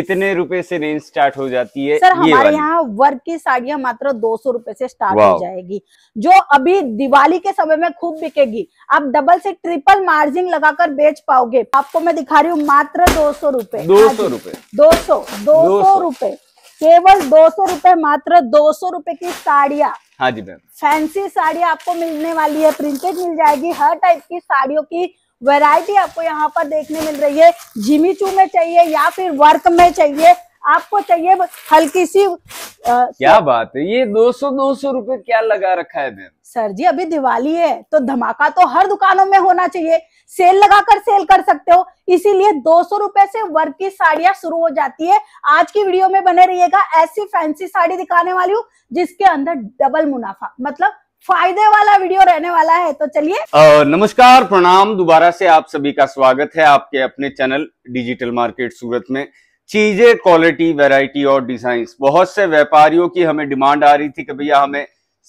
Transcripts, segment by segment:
कितने रुपए से रेंज स्टार्ट हो जाती है सर हमारे यहाँ वर्क की साड़ियाँ मात्र दो सौ रूपये से स्टार्ट हो जाएगी जो अभी दिवाली के समय में खूब बिकेगी आप डबल से ट्रिपल मार्जिन लगाकर बेच पाओगे आपको मैं दिखा रही हूँ मात्र दो सौ रूपये दो सौ हाँ रूपये दो सौ दो सौ रूपये केवल दो सौ रूपये मात्र दो सौ रूपये की साड़ियाँ हाँ जी मैम फैंसी साड़ी आपको मिलने वाली है प्रिंटेड मिल जाएगी हर टाइप की साड़ियों की वैरायटी आपको यहाँ पर देखने मिल रही है जिमी चू में चाहिए या फिर वर्क में चाहिए आपको चाहिए हल्की सी आ, क्या बात है ये 200 200 रुपए क्या लगा रखा है मैम सर जी अभी दिवाली है तो धमाका तो हर दुकानों में होना चाहिए सेल लगाकर सेल कर सकते हो इसीलिए दो सौ रुपए से वर्क की साड़ियां शुरू हो जाती है आज की वीडियो में बने रहिएगा ऐसी फैंसी साड़ी दिखाने वाली हूँ जिसके अंदर डबल मुनाफा मतलब फायदे वाला वीडियो रहने वाला है तो चलिए नमस्कार प्रणाम दोबारा से आप सभी का स्वागत है आपके अपने चैनल डिजिटल मार्केट सूरत में चीजें क्वालिटी वैरायटी और डिजाइन बहुत से व्यापारियों की हमें डिमांड आ रही थी कि भैया हमें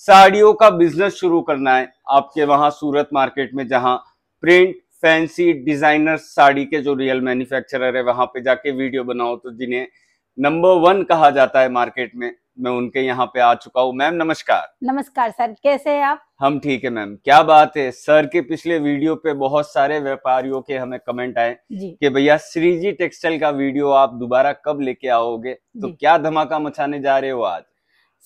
साड़ियों का बिजनेस शुरू करना है आपके वहां सूरत मार्केट में जहां प्रिंट फैंसी डिजाइनर साड़ी के जो रियल मैन्युफैक्चरर है वहां पे जाके वीडियो बनाओ तो जिन्हें नंबर वन कहा जाता है मार्केट में मैं उनके यहाँ पे आ चुका हूँ मैम नमस्कार नमस्कार सर कैसे हैं आप हम ठीक है मैम क्या बात है सर के पिछले वीडियो पे बहुत सारे व्यापारियों के हमें कमेंट आए कि भैया श्रीजी टेक्सटाइल का वीडियो आप दोबारा कब लेके आओगे तो क्या धमाका मचाने जा रहे हो आज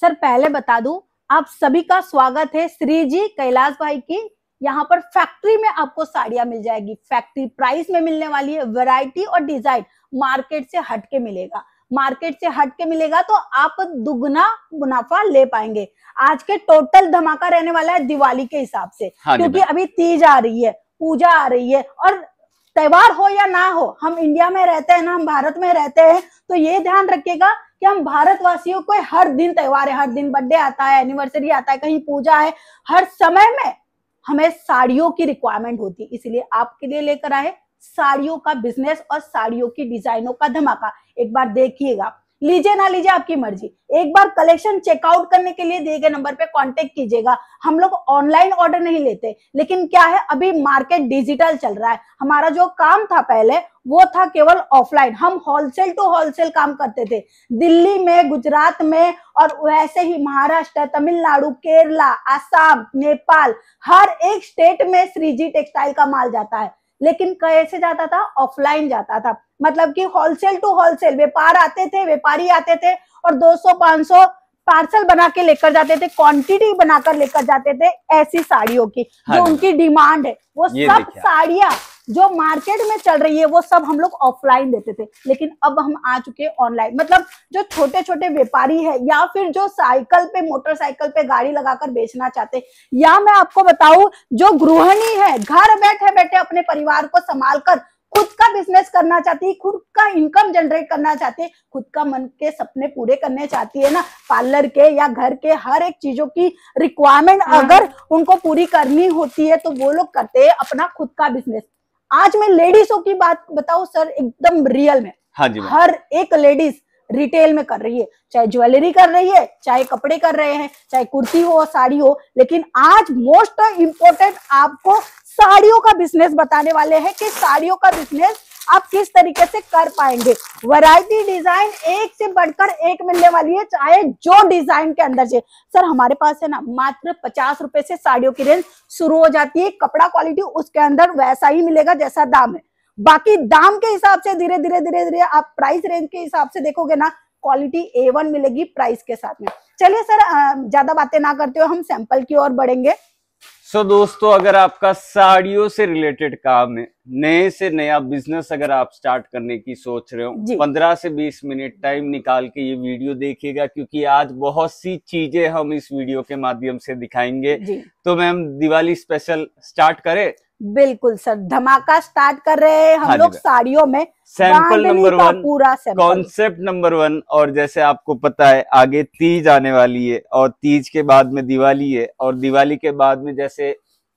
सर पहले बता दू आप सभी का स्वागत है श्री जी कैलाश भाई की यहाँ पर फैक्ट्री में आपको साड़ियाँ मिल जाएगी फैक्ट्री प्राइस में मिलने वाली है वैरायटी और डिजाइन मार्केट से हटके मिलेगा मार्केट से हट के मिलेगा तो आप दुगना मुनाफा ले पाएंगे आज के टोटल धमाका रहने वाला है दिवाली के हिसाब से हाँ क्योंकि अभी तीज आ रही है पूजा आ रही है और त्योहार हो या ना हो हम इंडिया में रहते हैं ना हम भारत में रहते हैं तो ये ध्यान रखिएगा कि हम भारतवासियों को हर दिन त्योहार है हर दिन बर्थडे आता है एनिवर्सरी आता है कहीं पूजा है हर समय में हमें साड़ियों की रिक्वायरमेंट होती है इसलिए आपके लिए लेकर आए साड़ियों का बिजनेस और साड़ियों की डिजाइनों का धमाका एक बार देखिएगा लीजिए ना लीजिए आपकी मर्जी एक बार कलेक्शन चेकआउट करने के लिए दिए गए नंबर पे कांटेक्ट कीजिएगा हम लोग ऑनलाइन ऑर्डर नहीं लेते लेकिन क्या है अभी मार्केट डिजिटल चल रहा है हमारा जो काम था पहले वो था केवल ऑफलाइन हम होलसेल टू होलसेल काम करते थे दिल्ली में गुजरात में और वैसे ही महाराष्ट्र तमिलनाडु केरला आसाम नेपाल हर एक स्टेट में श्रीजी टेक्सटाइल का माल जाता है लेकिन कैसे जाता था ऑफलाइन जाता था मतलब कि होलसेल टू होलसेल व्यापार आते थे व्यापारी आते थे और 200 500 पार्सल बना के लेकर जाते थे क्वांटिटी बनाकर लेकर जाते थे ऐसी साड़ियों की जो हाँ उनकी डिमांड है वो सब साड़ियां जो मार्केट में चल रही है वो सब हम लोग ऑफलाइन देते थे लेकिन अब हम आ चुके ऑनलाइन मतलब जो छोटे छोटे व्यापारी है या फिर जो साइकिल पे मोटरसाइकिल पे गाड़ी लगाकर बेचना चाहते या मैं आपको बताऊं जो गृहिणी है घर बैठे बैठे अपने परिवार को संभाल कर खुद का बिजनेस करना चाहती है खुद का इनकम जनरेट करना चाहती है खुद का मन के सपने पूरे करने चाहती है ना पार्लर के या घर के हर एक चीजों की रिक्वायरमेंट हाँ। अगर उनको पूरी करनी होती है तो वो लोग करते हैं अपना खुद का बिजनेस आज मैं लेडीजों की बात बताऊ सर एकदम रियल में हाँ जी हर एक लेडीज रिटेल में कर रही है चाहे ज्वेलरी कर रही है चाहे कपड़े कर रहे हैं चाहे कुर्ती हो साड़ी हो लेकिन आज मोस्ट इम्पोर्टेंट आपको साड़ियों का बिजनेस बताने वाले हैं कि साड़ियों का बिजनेस आप किस तरीके से कर पाएंगे वैरायटी डिजाइन एक से बढ़कर एक मिलने वाली है चाहे जो डिजाइन के अंदर से सर हमारे पास है ना मात्र पचास रुपए से साड़ियों की रेंज शुरू हो जाती है कपड़ा क्वालिटी उसके अंदर वैसा ही मिलेगा जैसा दाम है बाकी दाम के हिसाब से धीरे धीरे धीरे धीरे आप प्राइस रेंज के हिसाब से देखोगे ना क्वालिटी ए मिलेगी प्राइस के साथ में चलिए सर ज्यादा बातें ना करते हो हम सैंपल की ओर बढ़ेंगे सो so, दोस्तों अगर आपका साड़ियों से रिलेटेड काम है नए से नया बिजनेस अगर आप स्टार्ट करने की सोच रहे हो पंद्रह से बीस मिनट टाइम निकाल के ये वीडियो देखिएगा क्योंकि आज बहुत सी चीजें हम इस वीडियो के माध्यम से दिखाएंगे तो मैम दिवाली स्पेशल स्टार्ट करें बिल्कुल सर धमाका स्टार्ट कर रहे हैं हम हाँ लोग साड़ियों में सैंपल नंबर वन पूरा कॉन्सेप्ट नंबर वन और जैसे आपको पता है आगे तीज आने वाली है और तीज के बाद में दिवाली है और दिवाली के बाद में जैसे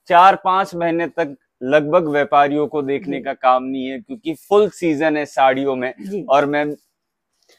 चार पांच महीने तक लगभग व्यापारियों को देखने का काम नहीं है क्योंकि फुल सीजन है साड़ियों में और मैम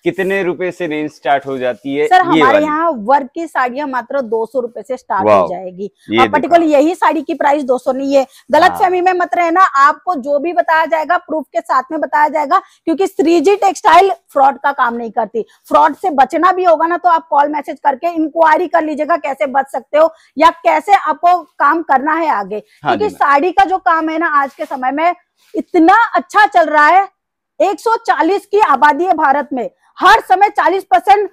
कितने रुपए से रेंज स्टार्ट हो जाती है सर हमारे यहाँ वर्क की साड़ियाँ मात्र दो सौ रूपये से स्टार्ट हो जाएगी आप पर्टिकुलर यही साड़ी की प्राइस दो सौ नहीं है गलत हाँ। फहमी में मत रहना आपको जो भी बताया जाएगा प्रूफ के साथ में बताया जाएगा क्योंकि श्रीजी टेक्सटाइल फ्रॉड का काम नहीं करती फ्रॉड से बचना भी होगा ना तो आप कॉल मैसेज करके इंक्वायरी कर लीजिएगा कैसे बच सकते हो या कैसे आपको काम करना है आगे हाँ क्योंकि साड़ी का जो काम है ना आज के समय में इतना अच्छा चल रहा है 140 की आबादी है भारत में हर समय चालीस परसेंट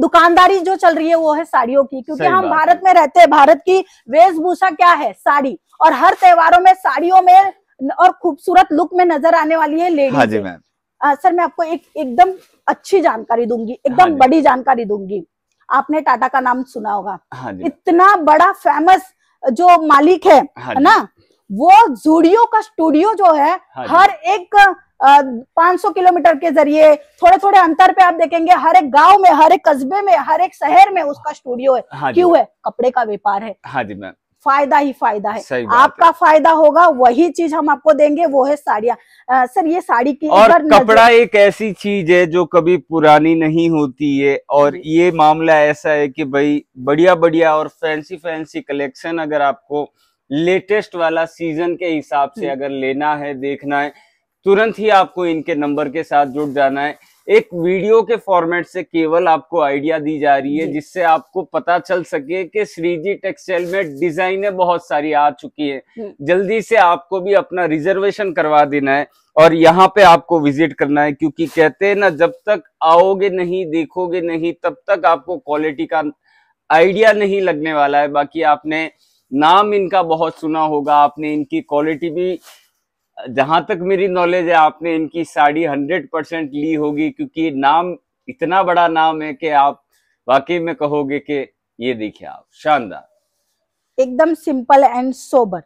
दुकानदारी जो चल रही है वो है साड़ियों की क्योंकि हम भारत में रहते हैं भारत की वेशभूषा क्या है साड़ी और हर त्योहारों में साड़ियों में और खूबसूरत लुक में नजर आने वाली है लेडी हाँ जी मैम सर मैं आपको एक एकदम अच्छी जानकारी दूंगी एकदम हाँ बड़ी जानकारी दूंगी आपने टाटा का नाम सुना होगा हाँ इतना बड़ा फेमस जो मालिक है हाँ ना वो जूडियो का स्टूडियो जो है हाँ हर एक 500 किलोमीटर के जरिए थोड़े थोड़े अंतर पे आप देखेंगे हर एक गांव में हर एक कस्बे में हर एक शहर में उसका स्टूडियो है हाँ क्यों है कपड़े का व्यापार है हाँ जी मैम फायदा ही फायदा है आपका है। फायदा होगा वही चीज हम आपको देंगे वो है साड़ियाँ सर ये साड़ी की और कपड़ा एक ऐसी चीज है जो कभी पुरानी नहीं होती है और ये मामला ऐसा है कि भाई बढ़िया बढ़िया और फैंसी फैंसी कलेक्शन अगर आपको लेटेस्ट वाला सीजन के हिसाब से अगर लेना है देखना है तुरंत ही आपको इनके नंबर के साथ जुड़ जाना है एक वीडियो के फॉर्मेट से केवल आपको आइडिया दी जा रही है जिससे आपको पता चल सके कि श्रीजी टेक्सटाइल में डिजाइने बहुत सारी आ चुकी है हम्म। जल्दी से आपको भी अपना रिजर्वेशन करवा देना है और यहाँ पे आपको विजिट करना है क्योंकि कहते हैं ना जब तक आओगे नहीं देखोगे नहीं तब तक आपको क्वालिटी का आइडिया नहीं लगने वाला है बाकी आपने नाम इनका बहुत सुना होगा आपने इनकी क्वालिटी भी जहां तक मेरी नॉलेज है आपने इनकी साड़ी हंड्रेड परसेंट ली होगी क्योंकि नाम इतना बड़ा नाम है कि आप वाकई में कहोगे कि ये देखिए आप शानदार एकदम सिंपल एंड सोबर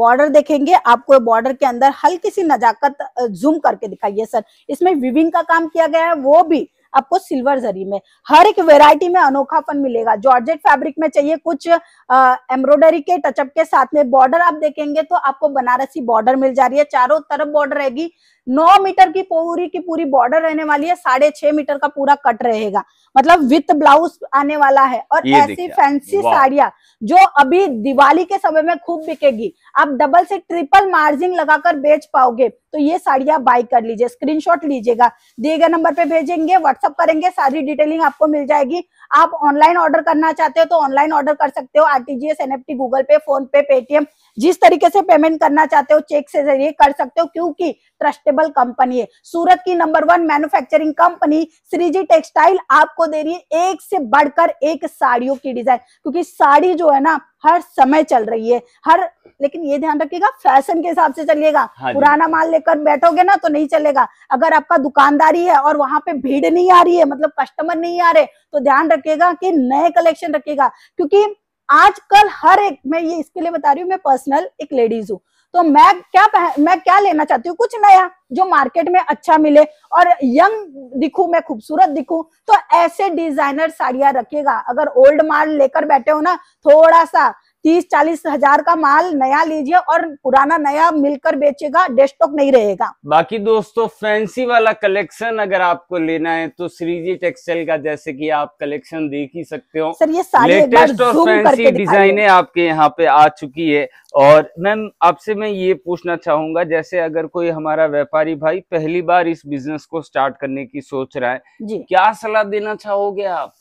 बॉर्डर देखेंगे आपको बॉर्डर के अंदर हल्की सी नजाकत जूम करके दिखाइए सर इसमें विविंग का काम किया गया है वो भी आपको सिल्वर जरी में हर एक वेरायटी में अनोखापन मिलेगा जॉर्जेट फैब्रिक में चाहिए कुछ एम्ब्रॉयडरी के टचअप के साथ में बॉर्डर आप देखेंगे तो आपको बनारसी बॉर्डर मिल जा रही है चारों तरफ बॉर्डर रहेगी नौ मीटर की पूरी की पूरी बॉर्डर रहने वाली है साढ़े छह मीटर का पूरा कट रहेगा मतलब विथ ब्लाउज आने वाला है और ऐसी फैंसी साड़िया जो अभी दिवाली के समय में खूब बिकेगी आप डबल से ट्रिपल मार्जिन लगाकर बेच पाओगे तो ये साड़ियां बाई कर लीजिए स्क्रीनशॉट लीजिएगा दिए गए नंबर पे भेजेंगे व्हाट्सअप करेंगे सारी डिटेलिंग आपको मिल जाएगी आप ऑनलाइन ऑर्डर करना चाहते हो तो ऑनलाइन ऑर्डर कर सकते हो RTGS NFT Google Pay PhonePe Paytm जिस तरीके से पेमेंट करना चाहते हो चेक से जरिए कर सकते हो क्योंकि ट्रस्टेबल कंपनी है सूरत की number one manufacturing company Shreeji textile आपको दे रही है एक से बढ़कर एक साड़ियों की डिजाइन क्योंकि साड़ी जो है ना हर समय चल रही है हर लेकिन ये ध्यान रखिएगा फैशन के हिसाब से चलिएगा हाँ पुराना माल लेकर बैठोगे ना तो नहीं चलेगा अगर आपका दुकानदारी है और वहां पे भीड़ नहीं आ रही है मतलब कस्टमर नहीं आ रहे तो ध्यान रखिएगा कि नए कलेक्शन रखिएगा क्योंकि आजकल हर एक मैं ये इसके लिए बता रही हूँ मैं पर्सनल एक लेडीज हूँ तो मैं क्या मैं क्या लेना चाहती हूँ कुछ नया जो मार्केट में अच्छा मिले और यंग दिखू मैं खूबसूरत दिखू तो ऐसे डिजाइनर साड़ियां रखिएगा अगर ओल्ड माल लेकर बैठे हो ना थोड़ा सा तीस चालीस हजार का माल नया लीजिए और पुराना नया मिलकर बेचेगा डेस्टॉक नहीं रहेगा बाकी दोस्तों फैंसी वाला कलेक्शन अगर आपको लेना है तो श्रीजी टेक्सटाइल का जैसे कि आप कलेक्शन देख ही सकते हो सर ये सारे लेटेस्ट और फैंसी डिजाइने आपके यहाँ पे आ चुकी है और मैम आपसे मैं ये पूछना चाहूंगा जैसे अगर कोई हमारा व्यापारी भाई पहली बार इस बिजनेस को स्टार्ट करने की सोच रहा है क्या सलाह देना चाहोगे आप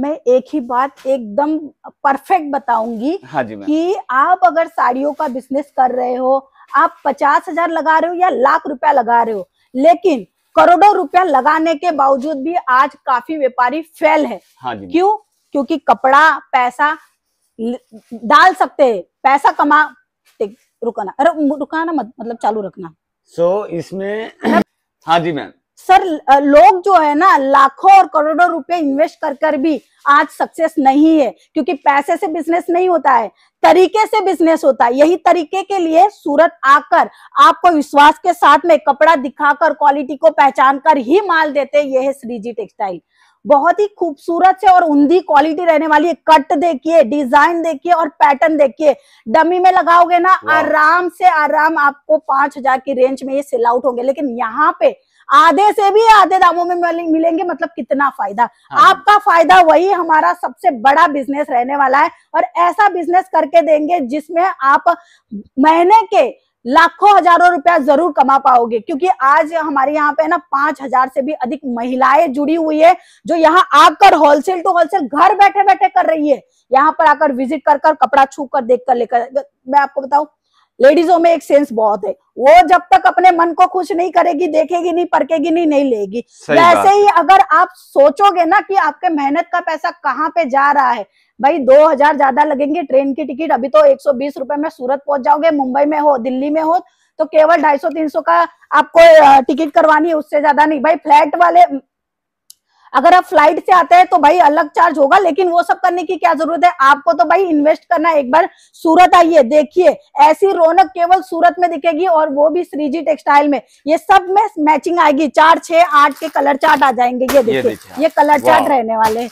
मैं एक ही बात एकदम परफेक्ट बताऊंगी हाँ जी कि आप अगर साड़ियों का बिजनेस कर रहे हो आप पचास हजार लगा रहे हो या लाख रुपया लगा रहे हो लेकिन करोड़ों रुपया लगाने के बावजूद भी आज काफी व्यापारी फेल है हाँ जी क्यों क्योंकि कपड़ा पैसा डाल सकते हैं पैसा कमा रुकाना अरे रुकाना मत, मतलब चालू रखना सो so, इसमें हाँ जी मैम सर लोग जो है ना लाखों और करोड़ों रुपए इन्वेस्ट कर कर भी आज सक्सेस नहीं है क्योंकि पैसे से बिजनेस नहीं होता है तरीके से बिजनेस होता है यही तरीके के लिए सूरत आकर आपको विश्वास के साथ में कपड़ा दिखाकर क्वालिटी को पहचान कर ही माल देते ये है श्रीजी टेक्सटाइल बहुत ही खूबसूरत से और उंधी क्वालिटी रहने वाली है कट देखिए डिजाइन देखिए और पैटर्न देखिए डमी में लगाओगे ना आराम से आराम आपको पांच हजार की रेंज में ये सेल आउट होंगे लेकिन यहाँ पे आधे से भी आधे दामों में मिलेंगे मतलब कितना फायदा हाँ। आपका फायदा वही हमारा सबसे बड़ा बिजनेस रहने वाला है और ऐसा बिजनेस करके देंगे जिसमें आप महीने के लाखों हजारों रुपया जरूर कमा पाओगे क्योंकि आज हमारे यहाँ पे ना पांच हजार से भी अधिक महिलाएं जुड़ी हुई है जो यहाँ आकर होलसेल टू होलसेल घर बैठे बैठे कर रही है यहाँ पर आकर विजिट कर कर कपड़ा छू कर देख कर लेकर मैं आपको बताऊं लेडीजों में एक सेंस बहुत है वो जब तक अपने मन को खुश नहीं करेगी देखेगी नहीं परखेगी नहीं नहीं लेगी वैसे ही अगर आप सोचोगे ना कि आपके मेहनत का पैसा कहाँ पे जा रहा है भाई दो हजार ज्यादा लगेंगे ट्रेन की टिकट अभी तो एक सौ बीस रुपए में सूरत पहुंच जाओगे मुंबई में हो दिल्ली में हो तो केवल ढाई सौ तीन सौ का आपको टिकट करवानी है उससे ज्यादा नहीं भाई फ्लैट वाले अगर आप फ्लाइट से आते हैं तो भाई अलग चार्ज होगा लेकिन वो सब करने की क्या जरूरत है आपको तो भाई इन्वेस्ट करना एक बार सूरत आइए देखिए ऐसी रौनक केवल सूरत में दिखेगी और वो भी श्रीजी टेक्सटाइल में ये सब में मैचिंग आएगी चार छह आठ के कलर चार्ट आ जाएंगे ये देखिए ये, कलर चार्ट रहने वाले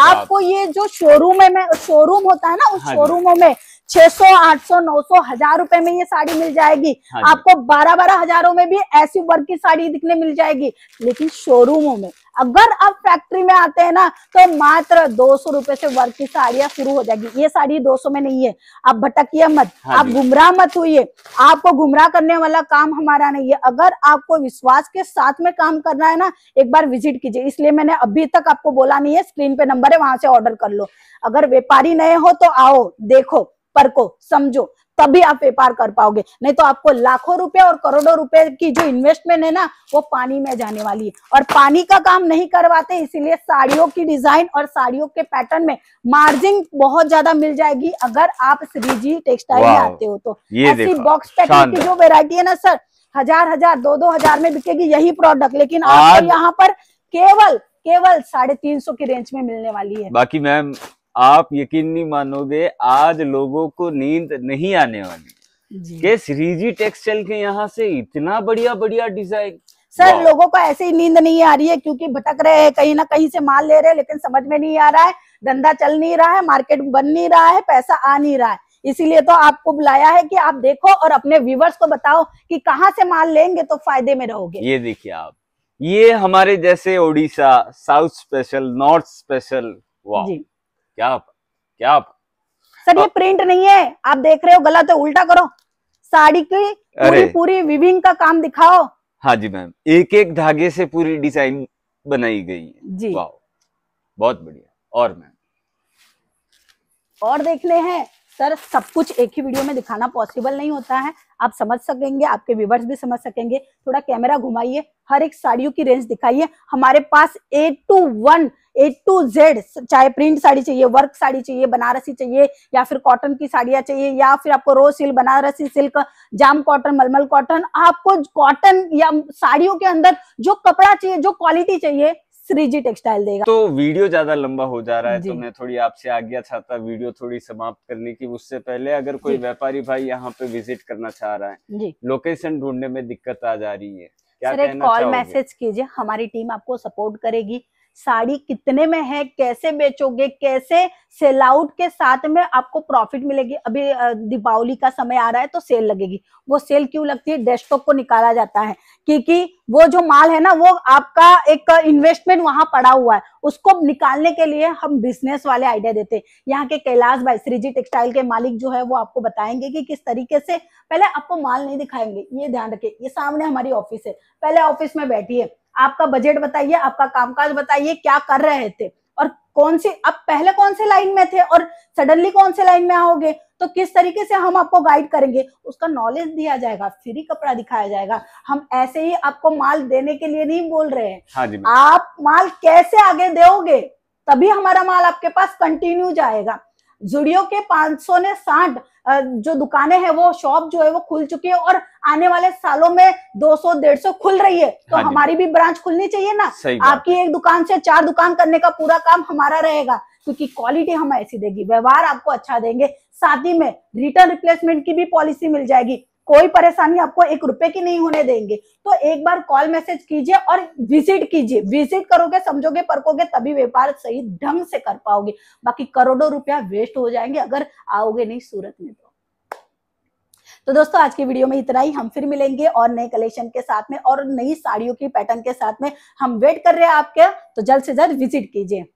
आपको ये जो शोरूम है शोरूम होता है ना उस शोरूमों हाँ में 600, 800, 900, हजार रुपए में ये साड़ी मिल जाएगी हाँ आपको बारह बारह हजारों में भी ऐसी वर्ग की साड़ी दिखने मिल जाएगी लेकिन शोरूमों में अगर आप फैक्ट्री में आते हैं ना तो मात्र दो सौ रुपए से वर्क की साड़ियां शुरू हो जाएगी ये साड़ी दो सौ में नहीं है आप भटकिए मत हाँ आप गुमराह मत हुई आपको गुमराह करने वाला काम हमारा नहीं है अगर आपको विश्वास के साथ में काम करना है ना एक बार विजिट कीजिए इसलिए मैंने अभी तक आपको बोला नहीं है स्क्रीन पे नंबर है वहां से ऑर्डर कर लो अगर व्यापारी नए हो तो आओ देखो को समझो तभी आप व्यापार कर पाओगे नहीं तो आपको लाखों रुपए और करोड़ों रुपए की जो इन्वेस्टमेंट है ना वो पानी में जाने वाली है और पानी का काम नहीं करवाते इसीलिए साड़ियों की डिजाइन और साड़ियों के पैटर्न में मार्जिन बहुत ज्यादा मिल जाएगी अगर आप श्रीजी टेक्सटाइल में आते हो तो ऐसी बॉक्स पैकिंग की जो वेरायटी है ना सर हजार हजार दो दो हजार में बिकेगी यही प्रोडक्ट लेकिन आपको यहाँ पर केवल केवल साढ़े तीन सौ की रेंज में मिलने वाली है बाकी मैम आप यकीन नहीं मानोगे आज लोगों को नींद नहीं आने वाली के श्रीजी टेक्सटाइल के यहाँ से इतना बढ़िया बढ़िया डिजाइन सर लोगों को ऐसे ही नींद नहीं आ रही है क्योंकि भटक रहे हैं कहीं ना कहीं से माल ले रहे हैं लेकिन समझ में नहीं आ रहा है धंधा चल नहीं रहा है मार्केट बन नहीं रहा है पैसा आ नहीं रहा है इसीलिए तो आपको बुलाया है कि आप देखो और अपने व्यूवर्स को बताओ कि कहाँ से माल लेंगे तो फायदे में रहोगे ये देखिए आप ये हमारे जैसे Odisha south special north special वाह क्या क्या सर ये प्रिंट नहीं है आप देख रहे हो गलत है उल्टा करो साड़ी की पूरी पूरी विविंग का काम दिखाओ हाँ जी मैम एक एक धागे से पूरी डिजाइन बनाई गई है जी बहुत बढ़िया और मैम और देखने हैं सर सब कुछ एक ही वीडियो में दिखाना पॉसिबल नहीं होता है आप समझ सकेंगे आपके व्यूवर्स भी समझ सकेंगे थोड़ा कैमरा घुमाइए हर एक साड़ियों की रेंज दिखाइए हमारे पास A to one A to Z चाहे प्रिंट साड़ी चाहिए वर्क साड़ी चाहिए बनारसी चाहिए या फिर कॉटन की साड़ियाँ चाहिए या फिर आपको रो सिल्क बनारसी सिल्क जाम कॉटन मलमल कॉटन आपको कॉटन या साड़ियों के अंदर जो कपड़ा चाहिए जो क्वालिटी चाहिए श्रीजी टेक्सटाइल देगा तो वीडियो ज्यादा लंबा हो जा रहा है तो मैं थोड़ी आपसे आज्ञा अच्छा चाहता वीडियो थोड़ी समाप्त करने की उससे पहले अगर कोई व्यापारी भाई यहाँ पे विजिट करना चाह रहा है लोकेशन ढूंढने में दिक्कत आ जा रही है सर एक कॉल मैसेज कीजिए हमारी टीम आपको सपोर्ट करेगी साड़ी कितने में है कैसे बेचोगे कैसे सेल आउट के साथ में आपको प्रॉफिट मिलेगी अभी दीपावली का समय आ रहा है तो सेल लगेगी वो सेल क्यों लगती है डेस्कटॉप को निकाला जाता है क्योंकि वो जो माल है ना वो आपका एक इन्वेस्टमेंट वहां पड़ा हुआ है उसको निकालने के लिए हम बिजनेस वाले आइडिया देते हैं यहाँ के कैलाश भाई श्रीजी टेक्सटाइल के मालिक जो है वो आपको बताएंगे कि किस तरीके से पहले आपको माल नहीं दिखाएंगे ये ध्यान रखिए ये सामने हमारी ऑफिस है पहले ऑफिस में बैठिए आपका बजट बताइए आपका कामकाज बताइए क्या कर रहे थे और कौन से अब पहले कौन से लाइन में थे और सडनली कौन से लाइन में आओगे तो किस तरीके से हम आपको गाइड करेंगे उसका नॉलेज दिया जाएगा फ्री कपड़ा दिखाया जाएगा हम ऐसे ही आपको माल देने के लिए नहीं बोल रहे हैं हाँ आप माल कैसे आगे दोगे तभी हमारा माल आपके पास कंटिन्यू जाएगा जुड़ियो के पांच सौ ने साठ जो दुकानें हैं वो शॉप जो है वो खुल चुकी है और आने वाले सालों में 200 150 खुल रही है तो हाँ हमारी भी ब्रांच खुलनी चाहिए ना आपकी एक दुकान से चार दुकान करने का पूरा काम हमारा रहेगा क्योंकि क्वालिटी हम ऐसी देगी व्यवहार आपको अच्छा देंगे साथ ही में रिटर्न रिप्लेसमेंट की भी पॉलिसी मिल जाएगी कोई परेशानी आपको एक रुपए की नहीं होने देंगे तो एक बार कॉल मैसेज कीजिए और विजिट कीजिए विजिट करोगे समझोगे परखोगे तभी व्यापार सही ढंग से कर पाओगे बाकी करोड़ों रुपया वेस्ट हो जाएंगे अगर आओगे नहीं सूरत में तो तो दोस्तों आज की वीडियो में इतना ही हम फिर मिलेंगे और नए कलेक्शन के साथ में और नई साड़ियों की पैटर्न के साथ में हम वेट कर रहे हैं आपके तो जल्द से जल्द विजिट कीजिए